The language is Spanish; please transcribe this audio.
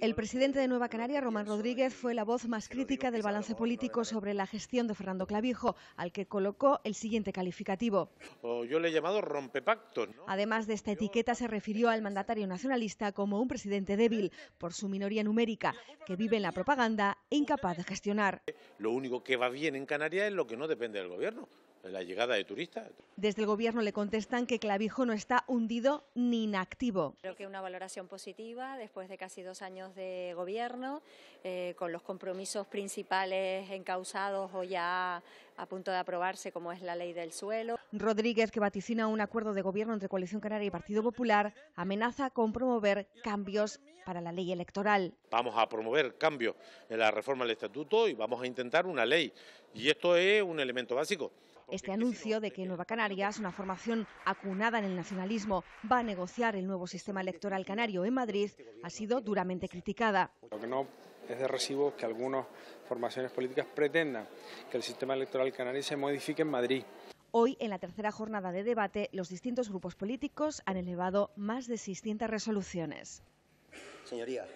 El presidente de Nueva Canaria, Román Rodríguez, fue la voz más crítica del balance político sobre la gestión de Fernando Clavijo, al que colocó el siguiente calificativo. yo le he llamado Además de esta etiqueta, se refirió al mandatario nacionalista como un presidente débil, por su minoría numérica, que vive en la propaganda e incapaz de gestionar. Lo único que va bien en Canarias es lo que no depende del gobierno la llegada de turistas. Desde el Gobierno le contestan que Clavijo no está hundido ni inactivo. Creo que una valoración positiva después de casi dos años de Gobierno, eh, con los compromisos principales encausados o ya a punto de aprobarse, como es la ley del suelo. Rodríguez, que vaticina un acuerdo de Gobierno entre Coalición Canaria y Partido Popular, amenaza con promover cambios para la ley electoral. Vamos a promover cambios en la reforma del estatuto y vamos a intentar una ley y esto es un elemento básico. Este anuncio de que eh, Nueva Canarias, una formación acunada en el nacionalismo, va a negociar el nuevo sistema electoral canario en Madrid este ha sido duramente criticada. Lo que no es de recibo que algunas formaciones políticas pretendan que el sistema electoral canario se modifique en Madrid. Hoy, en la tercera jornada de debate, los distintos grupos políticos han elevado más de 600 resoluciones. Señorías.